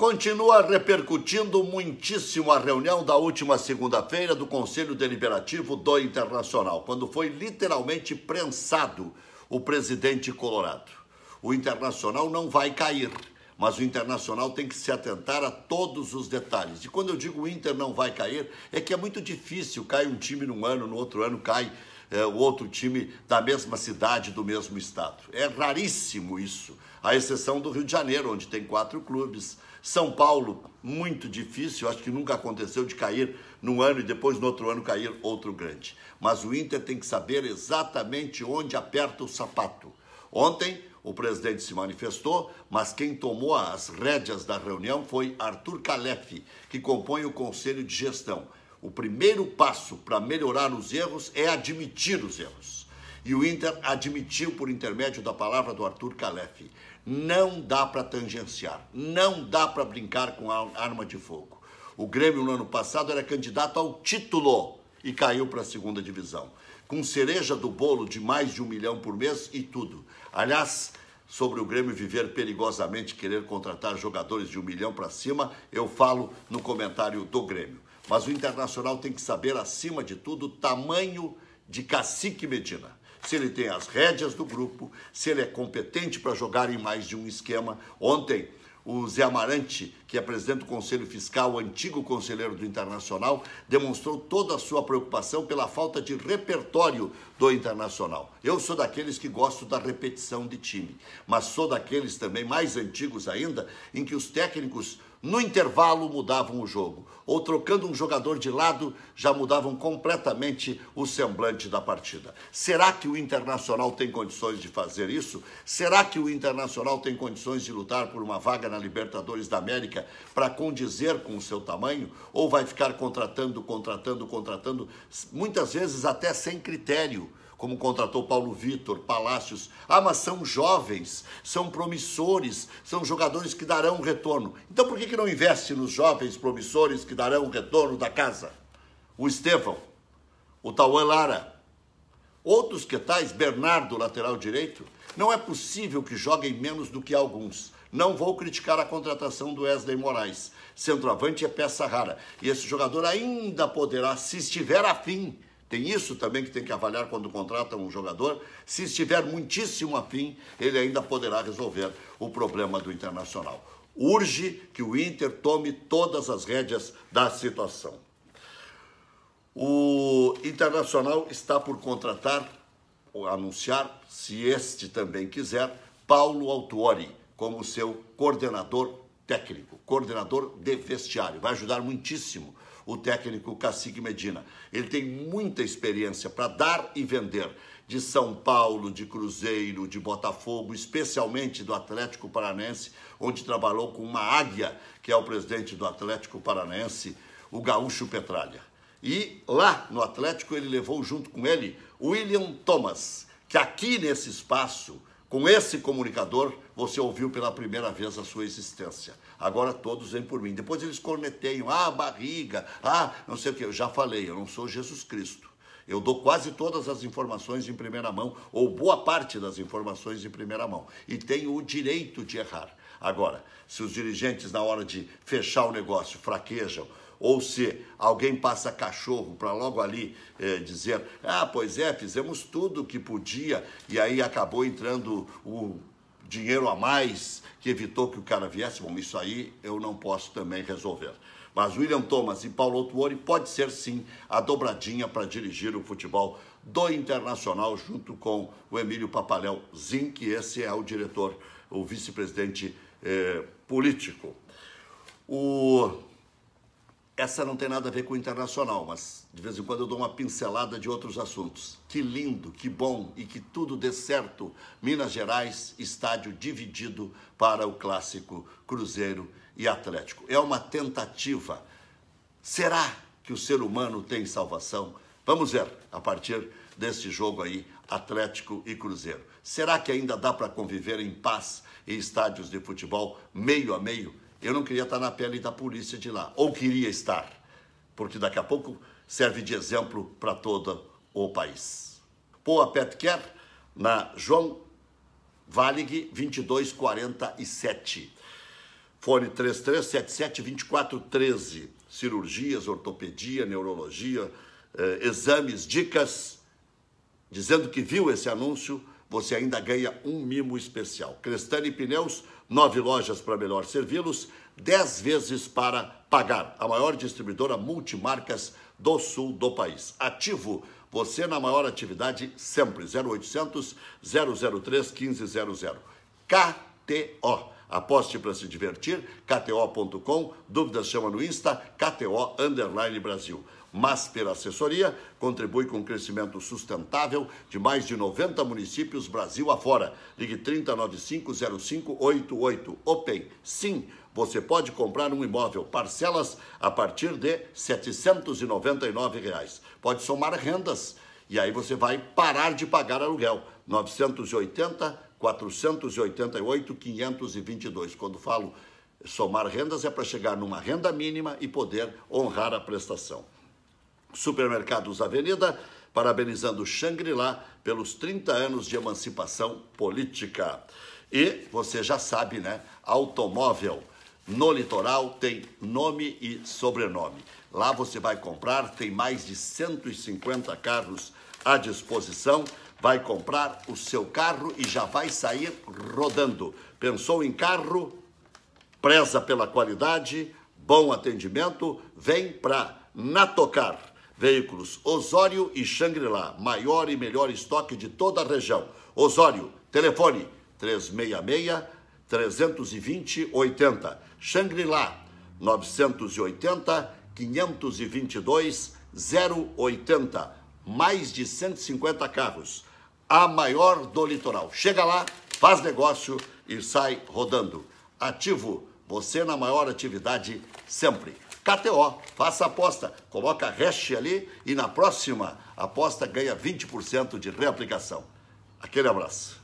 Continua repercutindo muitíssimo a reunião da última segunda-feira do Conselho Deliberativo do Internacional, quando foi literalmente prensado o presidente colorado. O Internacional não vai cair, mas o Internacional tem que se atentar a todos os detalhes. E quando eu digo o Inter não vai cair, é que é muito difícil, cai um time num ano, no outro ano cai é, o outro time da mesma cidade, do mesmo estado. É raríssimo isso, à exceção do Rio de Janeiro, onde tem quatro clubes. São Paulo, muito difícil, acho que nunca aconteceu de cair num ano e depois no outro ano cair outro grande. Mas o Inter tem que saber exatamente onde aperta o sapato. Ontem o presidente se manifestou, mas quem tomou as rédeas da reunião foi Arthur Calef, que compõe o conselho de gestão. O primeiro passo para melhorar os erros é admitir os erros. E o Inter admitiu por intermédio da palavra do Arthur Calef. Não dá para tangenciar, não dá para brincar com a arma de fogo. O Grêmio no ano passado era candidato ao título e caiu para a segunda divisão. Com cereja do bolo de mais de um milhão por mês e tudo. Aliás, sobre o Grêmio viver perigosamente, querer contratar jogadores de um milhão para cima, eu falo no comentário do Grêmio. Mas o Internacional tem que saber, acima de tudo, o tamanho de Cacique Medina. Se ele tem as rédeas do grupo, se ele é competente para jogar em mais de um esquema. Ontem, o Zé Amarante, que é presidente do Conselho Fiscal, antigo conselheiro do Internacional, demonstrou toda a sua preocupação pela falta de repertório do Internacional. Eu sou daqueles que gosto da repetição de time, mas sou daqueles também mais antigos ainda, em que os técnicos no intervalo mudavam o jogo ou trocando um jogador de lado, já mudavam completamente o semblante da partida. Será que o Internacional tem condições de fazer isso? Será que o Internacional tem condições de lutar por uma vaga na Libertadores da América para condizer com o seu tamanho? Ou vai ficar contratando, contratando, contratando, muitas vezes até sem critério? como contratou Paulo Vitor, Palácios. Ah, mas são jovens, são promissores, são jogadores que darão retorno. Então por que, que não investe nos jovens promissores que darão retorno da casa? O Estevão, o Tauan Lara, outros que tais, Bernardo, lateral direito. Não é possível que joguem menos do que alguns. Não vou criticar a contratação do Wesley Moraes. Centroavante é peça rara. E esse jogador ainda poderá, se estiver afim, tem isso também que tem que avaliar quando contrata um jogador. Se estiver muitíssimo afim, ele ainda poderá resolver o problema do internacional. Urge que o Inter tome todas as rédeas da situação. O Internacional está por contratar, ou anunciar, se este também quiser, Paulo Autuori como seu coordenador técnico, coordenador de vestiário. Vai ajudar muitíssimo o técnico Cacique Medina. Ele tem muita experiência para dar e vender de São Paulo, de Cruzeiro, de Botafogo, especialmente do Atlético Paranense, onde trabalhou com uma águia, que é o presidente do Atlético Paranense, o Gaúcho Petralha. E lá no Atlético ele levou junto com ele William Thomas, que aqui nesse espaço com esse comunicador, você ouviu pela primeira vez a sua existência. Agora todos vêm por mim. Depois eles corneteiam, ah, barriga, ah, não sei o que. Eu já falei, eu não sou Jesus Cristo. Eu dou quase todas as informações em primeira mão, ou boa parte das informações em primeira mão. E tenho o direito de errar. Agora, se os dirigentes, na hora de fechar o negócio, fraquejam ou se alguém passa cachorro para logo ali é, eh, dizer: ah, pois é, fizemos tudo o que podia e aí acabou entrando o dinheiro a mais que evitou que o cara viesse. Bom, isso aí eu não posso também resolver. Mas William Thomas e Paulo Tuori pode ser sim a dobradinha para dirigir o futebol do Internacional junto com o Emílio Papalhão Zin, que esse é o diretor, o vice-presidente eh, político. O essa não tem nada a ver com o internacional, mas de vez em quando eu dou uma pincelada de outros assuntos. Que lindo, que bom e que tudo dê certo. Minas Gerais, estádio dividido para o clássico Cruzeiro e Atlético. É uma tentativa. Será que o ser humano tem salvação? Vamos ver a partir deste jogo aí, Atlético e Cruzeiro. Será que ainda dá para conviver em paz em estádios de futebol meio a meio? Eu não queria estar na pele da polícia de lá, ou queria estar, porque daqui a pouco serve de exemplo para todo o país. Poa Petker, na João Valig 2247. Fone 3377-2413. Cirurgias, ortopedia, neurologia, eh, exames, dicas. Dizendo que viu esse anúncio você ainda ganha um mimo especial. Crestani Pneus, nove lojas para melhor servi-los, dez vezes para pagar. A maior distribuidora multimarcas do sul do país. Ativo, você na maior atividade sempre. 0800 003 1500. KTO. Aposte para se divertir, kto.com, dúvidas chama no Insta, KTO Brasil mas pela assessoria contribui com o crescimento sustentável de mais de 90 municípios Brasil afora. Ligue 30950588. Open, sim, você pode comprar um imóvel parcelas a partir de R$ 799. Reais. Pode somar rendas e aí você vai parar de pagar aluguel. 980, 488, 522. Quando falo somar rendas é para chegar numa renda mínima e poder honrar a prestação. Supermercados Avenida, parabenizando Xangri-Lá pelos 30 anos de emancipação política. E você já sabe, né? Automóvel no litoral tem nome e sobrenome. Lá você vai comprar, tem mais de 150 carros à disposição. Vai comprar o seu carro e já vai sair rodando. Pensou em carro? Preza pela qualidade, bom atendimento, vem para Natocar. Veículos Osório e Xangri-Lá, maior e melhor estoque de toda a região. Osório, telefone 366 320 80. Xangri-Lá 980 522 080. Mais de 150 carros. A maior do litoral. Chega lá, faz negócio e sai rodando. Ativo, você na maior atividade sempre. KTO, faça a aposta, coloca hash ali e na próxima aposta ganha 20% de reaplicação. Aquele abraço.